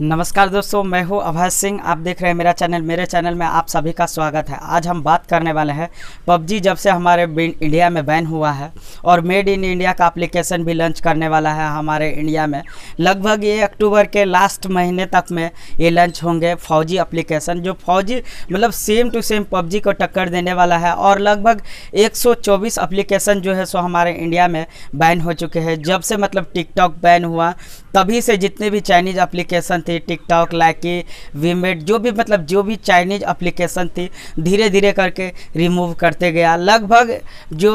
नमस्कार दोस्तों मैं हूं अभय सिंह आप देख रहे हैं मेरा चैनल मेरे चैनल में आप सभी का स्वागत है आज हम बात करने वाले हैं पबजी जब से हमारे इंडिया में बैन हुआ है और मेड इन इंडिया का अप्लीकेशन भी लॉन्च करने वाला है हमारे इंडिया में लगभग ये अक्टूबर के लास्ट महीने तक में ये लॉन्च होंगे फौजी अप्लीकेशन जो फौजी मतलब सेम टू सेम पबजी को टक्कर देने वाला है और लगभग 124 एप्लीकेशन जो है सो हमारे इंडिया में बैन हो चुके हैं जब से मतलब टिकटॉक बैन हुआ तभी से जितने भी चाइनीज़ एप्लीकेशन थी टिकटॉक लाइकी वीमेट जो भी मतलब जो भी चाइनीज़ एप्लीकेशन थी धीरे धीरे करके रिमूव करते गया लगभग जो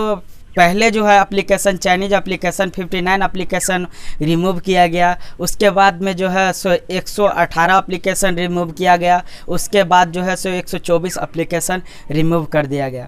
पहले जो है application Chinese application 59 application remove किया गया उसके बाद में जो है सो 118 एप्लीकेशन रिमूव किया गया उसके बाद जो है सो 124 एप्लीकेशन रिमूव कर दिया गया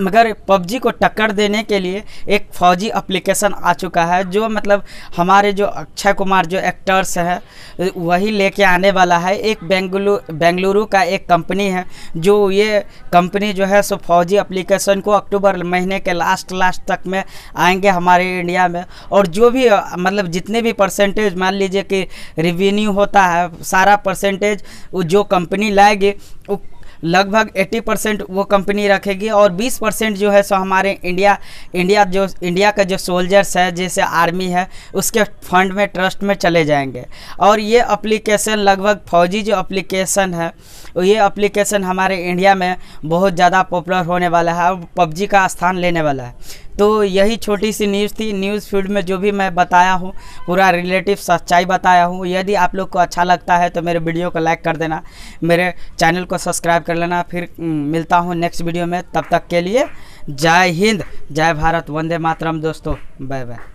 मगर पबजी को टक्कर देने के लिए एक फौजी एप्लीकेशन आ चुका है जो मतलब हमारे जो अक्षय कुमार जो एक्टर्स हैं वही लेके आने वाला है एक बेंगलू बेंगलुरु का एक कंपनी है जो ये कंपनी जो है सो फौजी अप्लीकेशन को अक्टूबर महीने के लास्ट लास्ट तक में आएंगे हमारे इंडिया में और जो भी मतलब जितने भी परसेंटेज मान लीजिए कि रिवेन्यू होता है सारा परसेंटेज वो जो कंपनी लाएगी वो लगभग 80 परसेंट वो कंपनी रखेगी और 20 परसेंट जो है सो हमारे इंडिया इंडिया जो इंडिया का जो सोल्जर्स है जैसे आर्मी है उसके फंड में ट्रस्ट में चले जाएंगे और ये अप्लीकेशन लगभग फौजी जो अप्लीकेशन है ये अप्लीकेशन हमारे इंडिया में बहुत ज़्यादा पॉपुलर होने वाला है और पबजी का स्थान लेने वाला है तो यही छोटी सी न्यूज़ थी न्यूज़ फील्ड में जो भी मैं बताया हूँ पूरा रिलेटिव सच्चाई बताया हूँ यदि आप लोग को अच्छा लगता है तो मेरे वीडियो को लाइक कर देना मेरे चैनल को सब्सक्राइब कर लेना फिर मिलता हूँ नेक्स्ट वीडियो में तब तक के लिए जय हिंद जय भारत वंदे मातरम दोस्तों बाय बाय